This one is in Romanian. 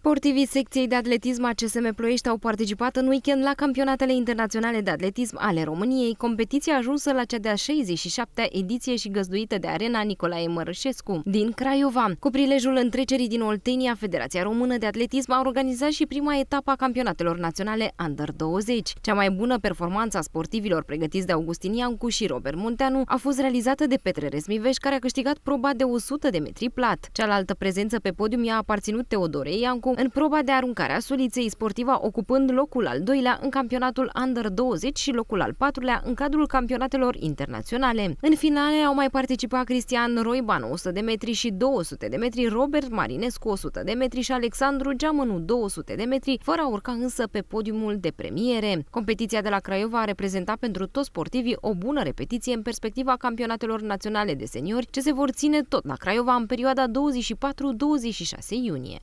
Sportivii secției de atletism a CSM Ploiești au participat în weekend la campionatele internaționale de atletism ale României, competiția ajunsă la cea de-a 67-a ediție și găzduită de arena Nicolae Mărășescu din Craiova. Cu prilejul întrecerii din Oltenia, Federația Română de Atletism a organizat și prima etapă a campionatelor naționale Under 20. Cea mai bună performanță a sportivilor pregătiți de Augustin Iancu și Robert Munteanu a fost realizată de Petre Resmiveș, care a câștigat proba de 100 de metri plat. Cealaltă prezență pe podium i-a aparținut Teodorei Iancu, acum în proba de aruncare a Soliței Sportiva, ocupând locul al doilea în campionatul Under-20 și locul al patrulea în cadrul campionatelor internaționale. În finale au mai participat Cristian Roiban 100 de metri și 200 de metri, Robert Marinescu 100 de metri și Alexandru Geamănu 200 de metri, fără a urca însă pe podiumul de premiere. Competiția de la Craiova a reprezentat pentru toți sportivii o bună repetiție în perspectiva campionatelor naționale de seniori ce se vor ține tot la Craiova în perioada 24-26 iunie.